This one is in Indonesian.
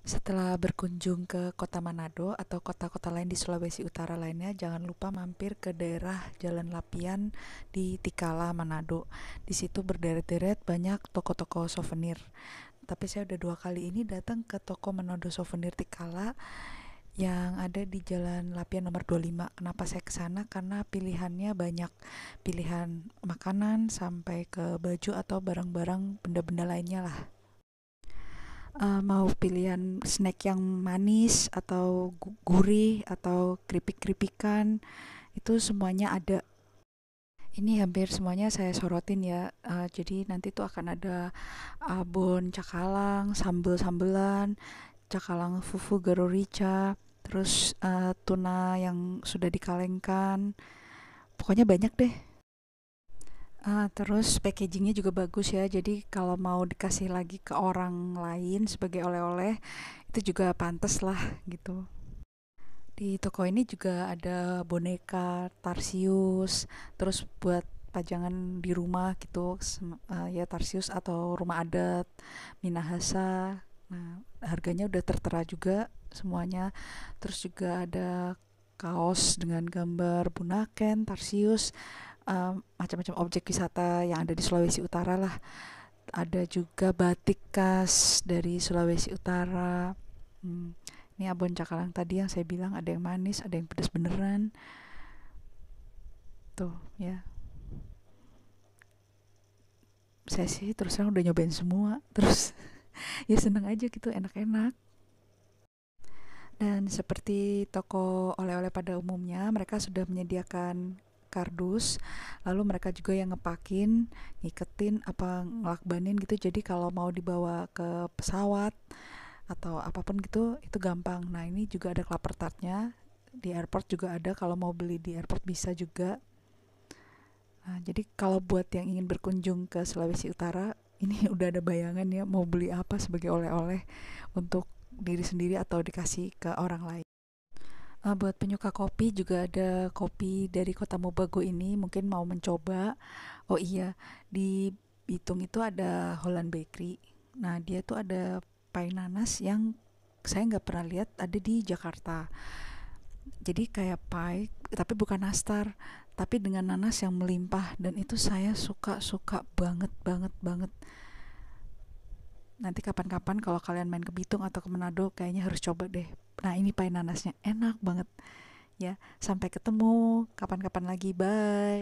Setelah berkunjung ke kota Manado atau kota-kota lain di Sulawesi Utara lainnya, jangan lupa mampir ke daerah Jalan Lapian di Tikala, Manado. Di situ berderet-deret banyak toko-toko souvenir. Tapi saya udah dua kali ini datang ke toko Manado Souvenir Tikala yang ada di Jalan Lapian nomor 25. Kenapa saya ke sana? Karena pilihannya banyak. Pilihan makanan sampai ke baju atau barang-barang benda-benda lainnya lah uh, mau pilihan snack yang manis atau gurih atau keripik-keripikan itu semuanya ada ini hampir semuanya saya sorotin ya uh, jadi nanti tuh akan ada abon cakalang sambel sambelan cakalang fufu garo rica terus uh, tuna yang sudah dikalengkan pokoknya banyak deh Uh, terus packagingnya juga bagus ya. Jadi kalau mau dikasih lagi ke orang lain sebagai oleh-oleh itu juga pantas lah gitu. Di toko ini juga ada boneka Tarsius, terus buat pajangan di rumah gitu uh, ya Tarsius atau rumah adat Minahasa. Nah, harganya udah tertera juga semuanya. Terus juga ada kaos dengan gambar Bunaken, Tarsius, um, macam-macam objek wisata yang ada di Sulawesi Utara lah ada juga batik khas dari Sulawesi Utara hmm, ini abon cakalang tadi yang saya bilang ada yang manis ada yang pedas beneran tuh ya saya sih terus terang udah nyobain semua terus ya seneng aja gitu enak-enak dan seperti toko oleh-oleh pada umumnya mereka sudah menyediakan kardus lalu mereka juga yang ngepakin ngiketin apa ngelakbanin gitu jadi kalau mau dibawa ke pesawat atau apapun gitu itu gampang nah ini juga ada klaper tartnya di airport juga ada kalau mau beli di airport bisa juga nah, jadi kalau buat yang ingin berkunjung ke Sulawesi Utara ini udah ada bayangan ya mau beli apa sebagai oleh-oleh untuk diri sendiri atau dikasih ke orang lain uh, buat penyuka kopi juga ada kopi dari kota Mobago ini mungkin mau mencoba oh iya di Bitung itu ada Holland Bakery nah dia tuh ada pai nanas yang saya nggak pernah lihat ada di Jakarta jadi kayak pai tapi bukan nastar tapi dengan nanas yang melimpah dan itu saya suka suka banget banget banget nanti kapan-kapan kalau kalian main ke Bitung atau ke Manado kayaknya harus coba deh nah ini pai nanasnya enak banget ya sampai ketemu kapan-kapan lagi bye